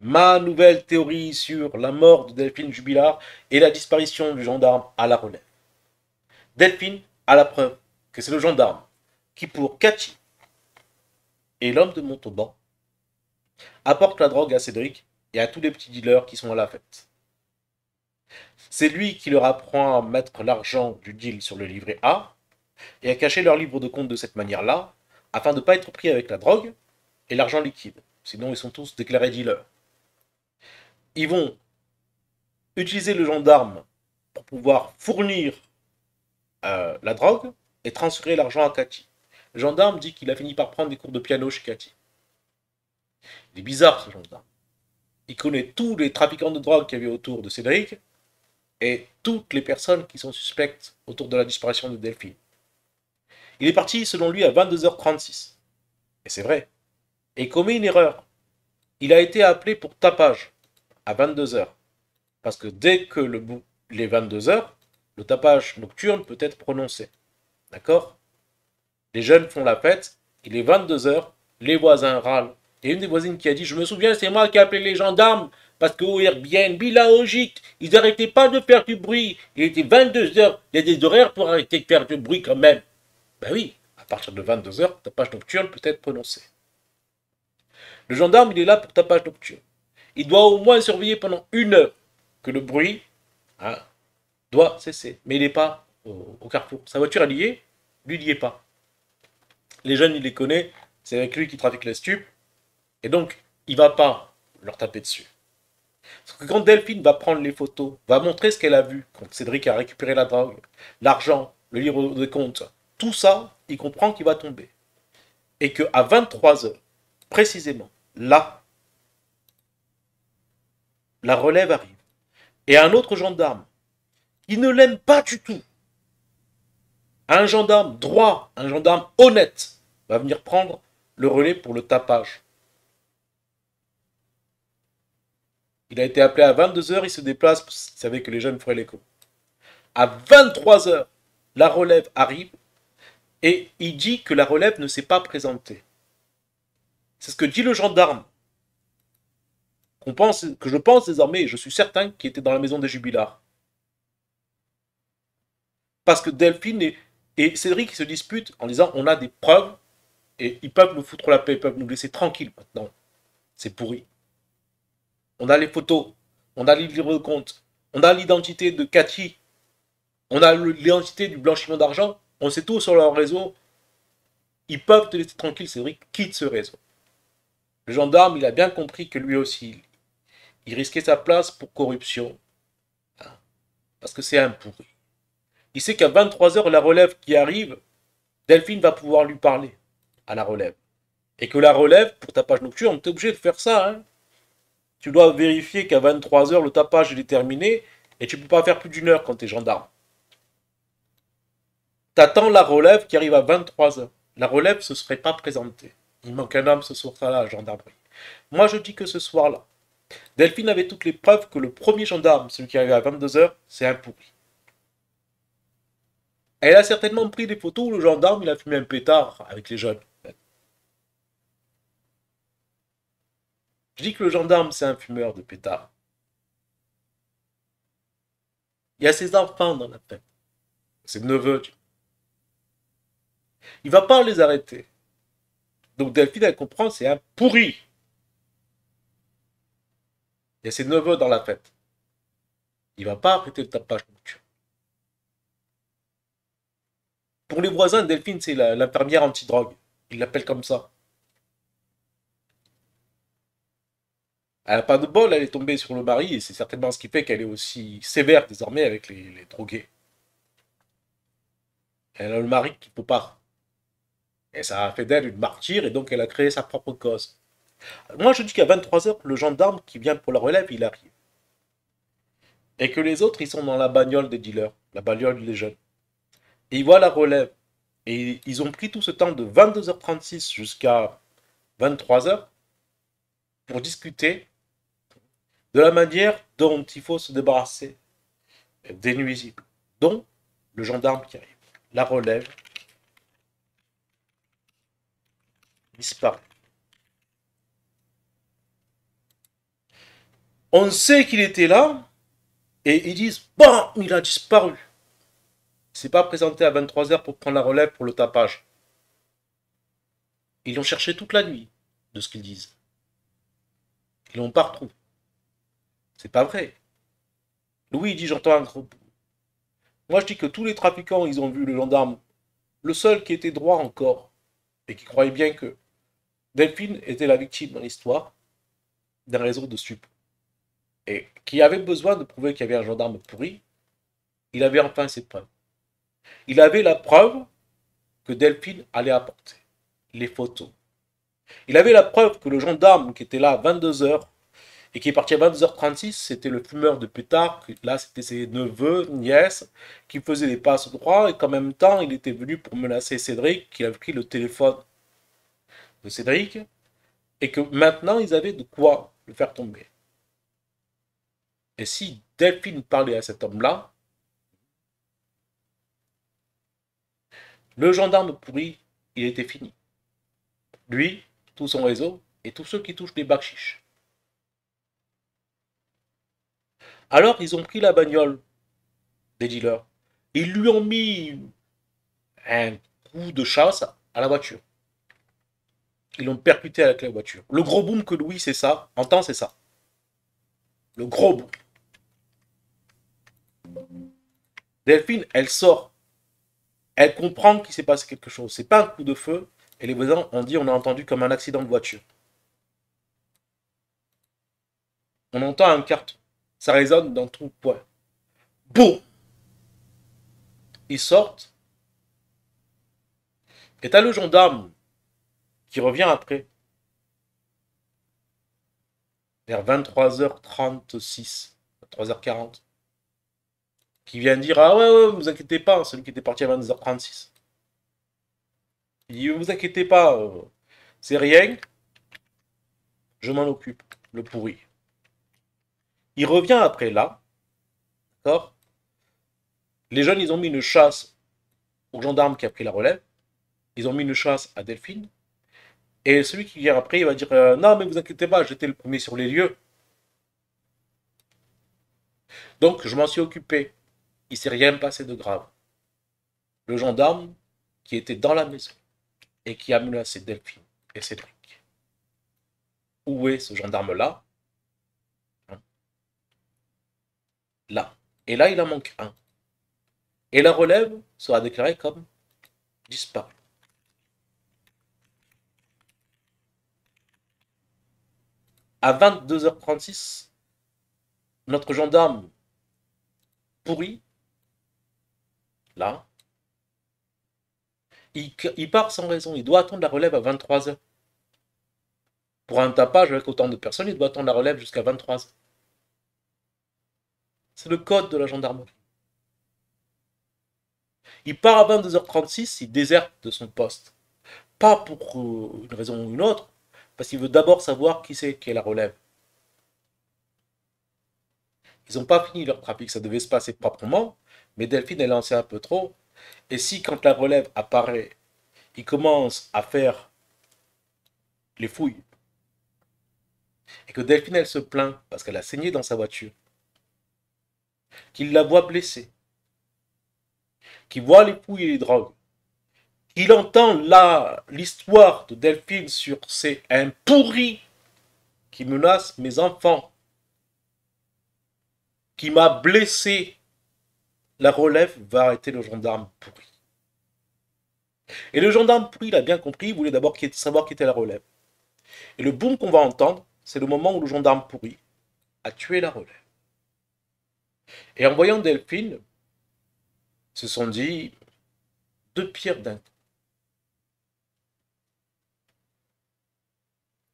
ma nouvelle théorie sur la mort de Delphine Jubilard et la disparition du gendarme à la relève. Delphine a la preuve que c'est le gendarme qui, pour Cathy et l'homme de Montauban, apporte la drogue à Cédric et à tous les petits dealers qui sont à la fête. C'est lui qui leur apprend à mettre l'argent du deal sur le livret A et à cacher leur livre de compte de cette manière-là, afin de ne pas être pris avec la drogue et l'argent liquide, sinon ils sont tous déclarés dealers ils vont utiliser le gendarme pour pouvoir fournir euh, la drogue et transférer l'argent à Cathy. Le gendarme dit qu'il a fini par prendre des cours de piano chez Cathy. Il est bizarre ce gendarme. Il connaît tous les trafiquants de drogue qu'il y avait autour de Cédric et toutes les personnes qui sont suspectes autour de la disparition de Delphine. Il est parti, selon lui, à 22h36. Et c'est vrai. Et il commet une erreur. Il a été appelé pour tapage à 22h. Parce que dès que le bout, les 22h, le tapage nocturne peut être prononcé. D'accord Les jeunes font la fête, il est 22h, les voisins râlent. Et une des voisines qui a dit Je me souviens, c'est moi qui ai appelé les gendarmes, parce que au Airbnb, là, au ils n'arrêtaient pas de faire du bruit. Il était 22h, il y a des horaires pour arrêter de faire du bruit quand même. Ben oui, à partir de 22h, tapage nocturne peut être prononcé. Le gendarme, il est là pour tapage nocturne il doit au moins surveiller pendant une heure que le bruit hein, doit cesser. Mais il n'est pas au, carrefour. Sa voiture, est liée, lui, est pas. Les jeunes, il les connaît, c'est avec lui qui trafique la stupe, et donc, il va pas leur taper dessus. Parce que quand Delphine va prendre les photos, va montrer ce qu'elle a vu, quand Cédric a récupéré la drogue, l'argent, le livre de compte, tout ça, il comprend qu'il va tomber. Et qu'à 23h, précisément, là, la relève arrive. Et un autre gendarme, il ne l'aime pas du tout. Un gendarme droit, un gendarme honnête, va venir prendre le relais pour le tapage. Il a été appelé à 22h, il se déplace, parce savait que les jeunes feraient l'écho. À 23h, la relève arrive et il dit que la relève ne s'est pas présentée. C'est ce que dit le gendarme que je pense désormais, je suis certain, qu'il était dans la maison des Jubilards. Parce que Delphine et, Cédric se disputent en disant on a des preuves et ils peuvent nous foutre la paix, ils peuvent nous laisser tranquille maintenant. C'est pourri. On a les photos, on a les livres de compte, on a l'identité de Cathy, on a l'identité du blanchiment d'argent, on sait tout sur leur réseau. Ils peuvent te laisser tranquille, Cédric, quitte ce réseau. Le gendarme, il a bien compris que lui aussi, il risquait sa place pour corruption. Hein, parce que c'est un pourri. Il sait qu'à 23h, la relève qui arrive, Delphine va pouvoir lui parler à la relève. Et que la relève, pour tapage nocturne, t'es obligé de faire ça. Hein. Tu dois vérifier qu'à 23h, le tapage est terminé et tu peux pas faire plus d'une heure quand tu es gendarme. T'attends la relève qui arrive à 23h. La relève ne se serait pas présentée. Il manque un homme ce soir-là à gendarmerie. Moi, je dis que ce soir-là, Delphine avait toutes les preuves que le premier gendarme, celui qui arrivait à 22h, c'est un pourri. Elle a certainement pris des photos où le gendarme, il a fumé un pétard avec les jeunes. Je dis que le gendarme, c'est un fumeur de pétard. Il y a ses enfants dans la tête. Ses neveux. Il ne va pas les arrêter. Donc Delphine, elle comprend, c'est un pourri. Il y a ses neveux dans la fête. Il va pas arrêter le tapage. Pour les voisins, Delphine, c'est l'infirmière anti-drogue. Ils l'appellent comme ça. Elle n'a pas de bol, elle est tombée sur le mari, et c'est certainement ce qui fait qu'elle est aussi sévère désormais avec les, drogués. Elle a le mari qui peut pas. Et ça a fait d'elle une martyre, et donc elle a créé sa propre cause. Moi, je dis qu'à 23h, le gendarme qui vient pour la relève, il arrive. Et que les autres, ils sont dans la bagnole des dealers, la bagnole des jeunes. Et ils voient la relève. Et ils ont pris tout ce temps de 22h36 jusqu'à 23h pour discuter de la manière dont il faut se débarrasser des nuisibles, dont le gendarme qui arrive, la relève, disparaît. On sait qu'il était là, et ils disent Bon, il a disparu. Il s'est pas présenté à 23h pour prendre la relève pour le tapage. Ils l'ont cherché toute la nuit, de ce qu'ils disent. Ils l'ont pas retrouvé. C'est pas vrai. Louis dit J'entends un gros Moi, je dis que tous les trafiquants, ils ont vu le gendarme. Le seul qui était droit encore, et qui croyait bien que Delphine était la victime dans l'histoire d'un réseau de stupes et qui avait besoin de prouver qu'il y avait un gendarme pourri, il avait enfin ses preuves. Il avait la preuve que Delphine allait apporter, les photos. Il avait la preuve que le gendarme qui était là à 22h et qui est parti à 22h36, c'était le fumeur de plus tard, là c'était ses neveux, nièces, qui faisaient des passes droits et qu'en même temps il était venu pour menacer Cédric, qui avait pris le téléphone de Cédric, et que maintenant ils avaient de quoi le faire tomber. Et si Delphine parlait à cet homme-là, le gendarme pourri, il était fini. Lui, tout son réseau et tous ceux qui touchent des bacchiches. Alors, ils ont pris la bagnole des dealers. Ils lui ont mis un coup de chasse à la voiture. Ils l'ont percuté avec la voiture. Le gros boom que Louis, c'est ça. Entend, c'est ça. Le gros boom. Delphine, elle sort. Elle comprend qu'il s'est passé quelque chose. C'est pas un coup de feu. Et les voisins ont dit on a entendu comme un accident de voiture. On entend un carton. Ça résonne dans tout point. Boum Ils sortent. Et t'as le gendarme qui revient après. Vers 23h36, 3 h 40 qui vient dire Ah ouais, vous inquiétez pas, celui qui était parti à 22 36 Il dit Vous inquiétez pas, euh, c'est rien, je m'en occupe, le pourri. Il revient après là, d'accord Les jeunes, ils ont mis une chasse aux gendarmes qui a pris la relève, ils ont mis une chasse à Delphine, et celui qui vient après, il va dire euh, Non, mais vous inquiétez pas, j'étais le premier sur les lieux. Donc, je m'en suis occupé. Il ne s'est rien passé de grave. Le gendarme qui était dans la maison et qui a menacé Delphine et Cédric. Où est ce gendarme-là Là. Et là, il en manque un. Et la relève sera déclarée comme disparue. à 22h36, notre gendarme pourri il, il part sans raison. Il doit attendre la relève à 23h. Pour un tapage avec autant de personnes, il doit attendre la relève jusqu'à 23h. C'est le code de la gendarmerie. Il part à 22h36, il déserte de son poste. Pas pour euh, une raison ou une autre, parce qu'il veut d'abord savoir qui c'est qui est la relève. Ils n'ont pas fini leur trafic, ça devait se passer proprement. Mais Delphine est sait un peu trop. Et si, quand la relève apparaît, il commence à faire les fouilles, et que Delphine, elle se plaint parce qu'elle a saigné dans sa voiture, qu'il la voit blessée, qu'il voit les fouilles et les drogues, qu'il entend là l'histoire de Delphine sur c'est un pourri qui menace mes enfants, qui m'a blessé la relève va arrêter le gendarme pourri. Et le gendarme pourri l'a bien compris, il voulait d'abord savoir qui était la relève. Et le boom qu'on va entendre, c'est le moment où le gendarme pourri a tué la relève. Et en voyant Delphine, se sont dit deux pierres d'un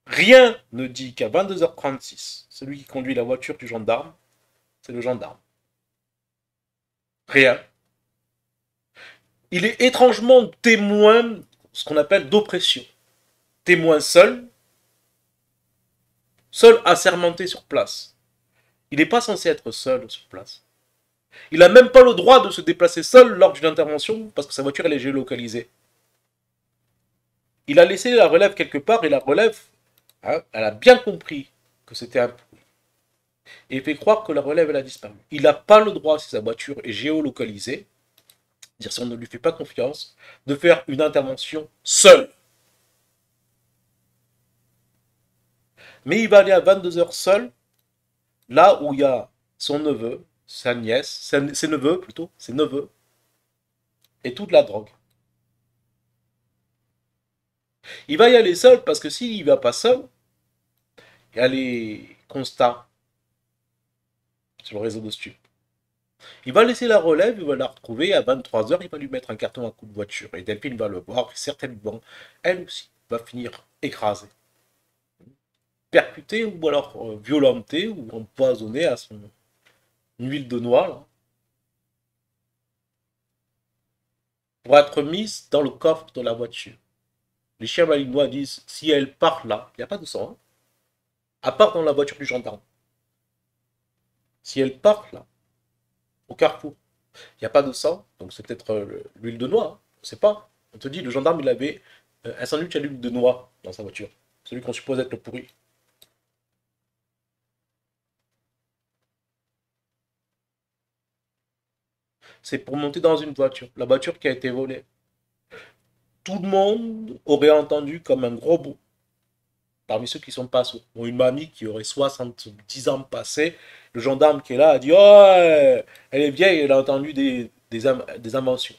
Rien ne dit qu'à 22h36, celui qui conduit la voiture du gendarme, c'est le gendarme. Rien. Il est étrangement témoin, ce qu'on appelle d'oppression. Témoin seul, seul assermenté sur place. Il n'est pas censé être seul sur place. Il n'a même pas le droit de se déplacer seul lors d'une intervention parce que sa voiture est géolocalisée. Il a laissé la relève quelque part et la relève, hein, elle a bien compris que c'était un, et il fait croire que la relève elle a disparu. Il n'a pas le droit, si sa voiture est géolocalisée, dire si on ne lui fait pas confiance, de faire une intervention seule. Mais il va aller à 22h seul, là où il y a son neveu, sa nièce, ses neveux plutôt, ses neveux, et toute la drogue. Il va y aller seul parce que s'il ne va pas seul, il y a les constats sur le réseau de Il va laisser la relève, il va la retrouver, à 23h, il va lui mettre un carton à coup de voiture. Et Delphine va le voir, certainement, elle aussi, va finir écrasée. Percutée, ou alors euh, violentée, ou empoisonnée à son huile de noix, pour être mise dans le coffre de la voiture. Les chiens malinois disent, si elle part là, il n'y a pas de sang, hein. à part dans la voiture du gendarme si elle part là, au carrefour, il n'y a pas de sang, donc c'est peut-être euh, l'huile de noix, hein, on ne sait pas. On te dit, le gendarme, il avait euh, un sandwich à l'huile de noix dans sa voiture, celui qu'on suppose être le pourri. C'est pour monter dans une voiture, la voiture qui a été volée. Tout le monde aurait entendu comme un gros bout parmi ceux qui sont passés. ont une mamie qui aurait 70 ans passé, le gendarme qui est là a dit Oh, euh, elle est vieille, elle a entendu des, inventions.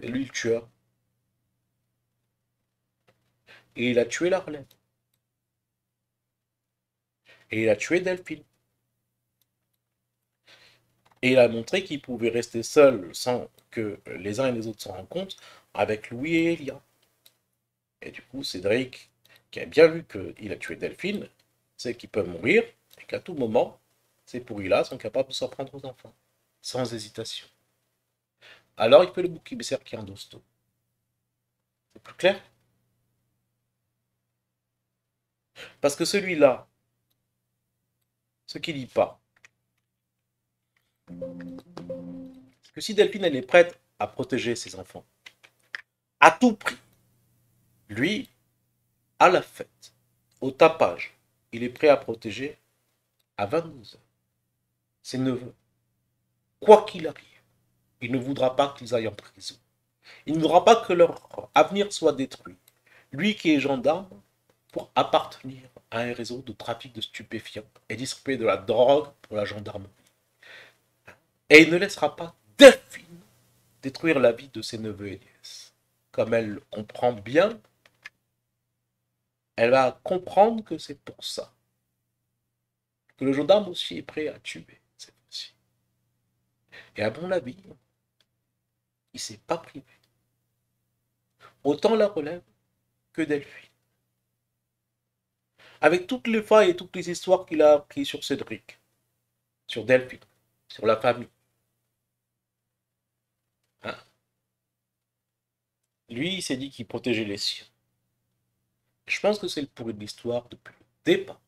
Et lui, le tueur. Et il a tué la Et il a tué Delphine. Et il a montré qu'il pouvait rester seul sans que les uns et les autres s'en rendent compte avec Louis et Elia. Et du coup, Cédric, qui a bien vu qu'il a tué Delphine, sait qu'il peut mourir et qu'à tout moment, ces pourris-là sont capables de s'en prendre aux enfants, sans hésitation. Alors il peut le bouc émissaire qui un C'est plus clair Parce que celui-là, ce qu'il dit pas, que si Delphine elle est prête à protéger ses enfants, à tout prix, lui, à la fête, au tapage, il est prêt à protéger à 22 ans ses neveux. Quoi qu'il arrive, il ne voudra pas qu'ils aillent en prison. Il ne voudra pas que leur avenir soit détruit. Lui qui est gendarme, pour appartenir à un réseau de trafic de stupéfiants et distribuer de la drogue pour la gendarmerie. Et il ne laissera pas définir détruire la vie de ses neveux et nièces. Comme elle comprend bien elle va comprendre que c'est pour ça. Que le gendarme aussi est prêt à tuer cette fois-ci. Et à mon avis, il s'est pas privé. Autant la relève que Delphine. Avec toutes les failles et toutes les histoires qu'il a apprises sur Cédric, sur Delphine, sur la famille. Hein? Lui, il s'est dit qu'il protégeait les siens. Je pense que c'est le pourri de l'histoire depuis le départ.